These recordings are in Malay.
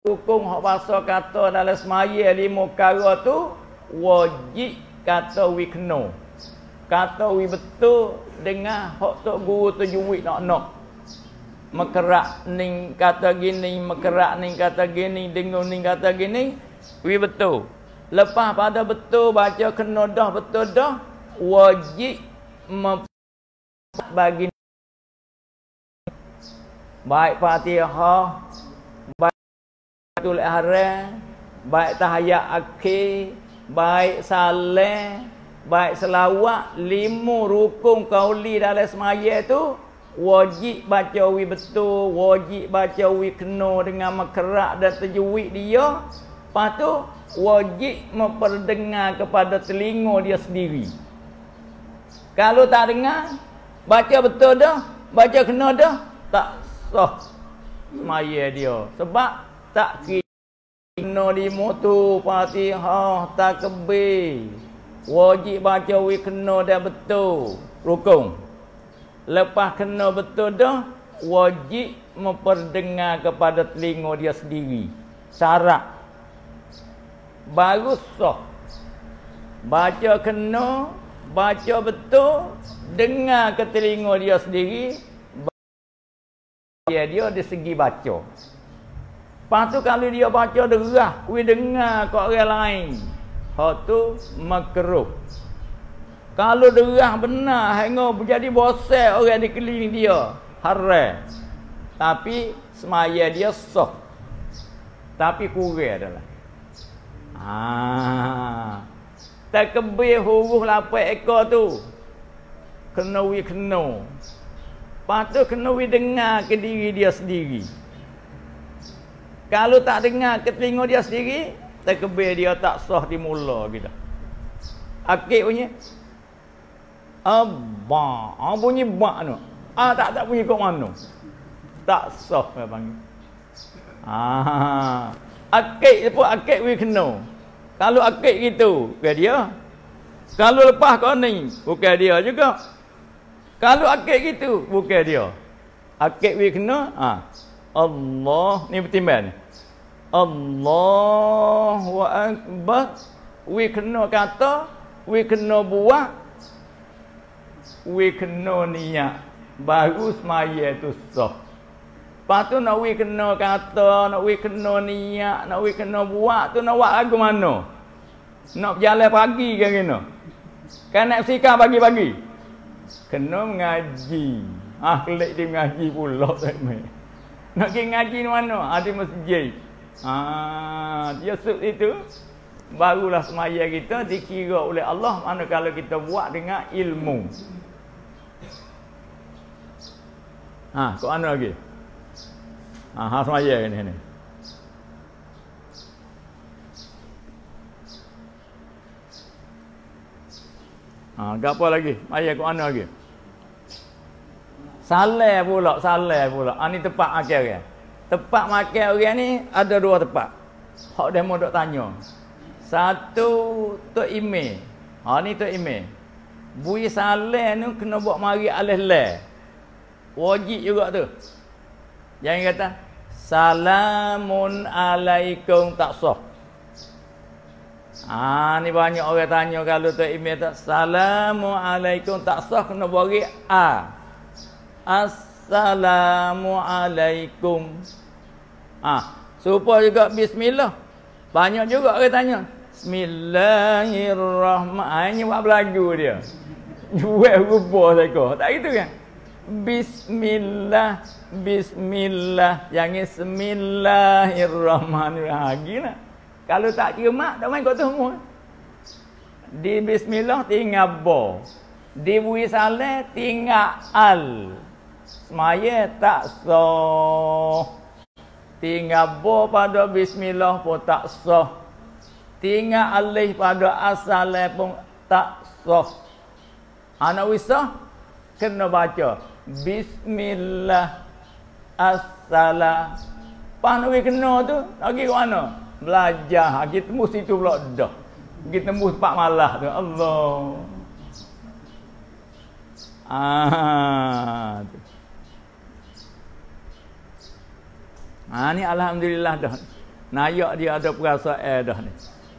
hukum hak bahasa kata dalam semaya lima kara tu wajib kata we know kata we betul dengan hak tu guru tu juwik nak nak mekerak ning kata gini mekerak ning kata gini dengung ning kata gini we betul lepas pada betul baca kena dah betul dah wajib mem- bagi baik fatihah Tul ahra baik tahayyat akhir baik salat baik selawat lima rukun kauli dalam semaya tu wajib baca wi betul wajib baca wi kena dengan makrak dan tajwid dia lepas tu wajib memperdengar kepada telinga dia sendiri kalau tak dengar baca betul dah baca kena dah tak sah semaya dia sebab tak kena lima tu Fatihah kebe. wajib baca wi kena dah betul rukun lepas kena betul dah wajib memperdengar kepada telinga dia sendiri syarat baru sah baca kena baca betul dengar ke telinga dia sendiri dia dia di segi baca Lepas tu kalau dia baca derah, we dengar ke orang lain. Hak tu makruh. Kalau derah benar hengo menjadi bosan orang dikelilingi dia, haram. Tapi semaya dia sah. Tapi kurang adalah. Ah. Ha. Tak kebih huruf lapan ekor tu. Kena we kena. Patut kena we dengar ke diri dia sendiri. Kalau tak dengar ke telinga dia sendiri, takbir dia tak sah di mula kita. Akik bunyi. Abba. Ah bunyi ba tu. Ah tak tak bunyi kat mana. Tak sah dia panggil. Ah. Akik pun akik we kena. Kalau akik gitu, ke dia. Kalau lepas kau ni, bukan dia juga. Kalau akik gitu, bukan dia. Akik we kena, ah. Ha. Allah ni pertimbang ni. Allahu akbar. We kena kata, we kena buat we kena niat baru semaya tu sah. Lepas tu nak we kena kata, nak we kena niat, nak we kena buat tu nak buat lagu mana? Nak jalan pagi ke kena? Kan nak sikap pagi-pagi? Kena mengaji. Ahli klik dia mengaji pula. Tak Nak pergi ngaji di mana? Ada ah, masjid. Ha, dia sebut itu barulah semaya kita dikira oleh Allah mana kalau kita buat dengan ilmu. Ha, kau mana lagi? Ha, ha semaya ni ni. Ha, apa lagi? Maya kau mana lagi? Salah pula, salah pula. Ah ni tempat makan orang. Tempat makan orang ni ada dua tempat. Hak dia mau dok tanya. Satu Tok Ime. Ha ni Tok Ime. Bui salah ni kena buat mari alih le. Wajib juga tu. Jangan kata salamun alaikum tak sah. Ah ni banyak orang tanya kalau Tok Ime tak salamun alaikum tak sah kena bagi a. Ah. Assalamualaikum. Ah, ha, serupa juga bismillah. Banyak juga orang tanya. Bismillahirrahmanirrahim. Ha, ini buat belagu dia. Jual rupa saya Tak gitu kan? Bismillah. Bismillah. Yang ini Bismillahirrahmanirrahim. Ha, gila. Kalau tak kira mak, tak main kotor semua. Di Bismillah tinggal bo. Di Buisale tinggal al. Semaya tak sah Tinggal bo pada bismillah pun tak sah Tinggal alih pada asal pun tak sah Anak ha, wisah Kena baca Bismillah Asala Pas nak pergi kena tu Lagi ke mana? Belajar Lagi ha, tembus situ pula dah Pergi tembus tempat malah tu Allah Ah. Ha ni alhamdulillah dah. Nayak dia ada perasaan dah ni.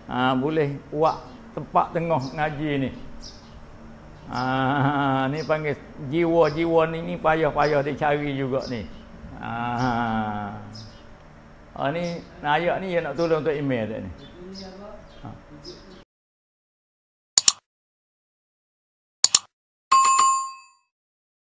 Ha boleh buat tempat tengah ngaji ni. Ha ni panggil jiwa-jiwa ni ni payah-payah dia cari juga ni. Ha. Ha ni nayak ni dia nak tolong untuk email dia ni. Ha.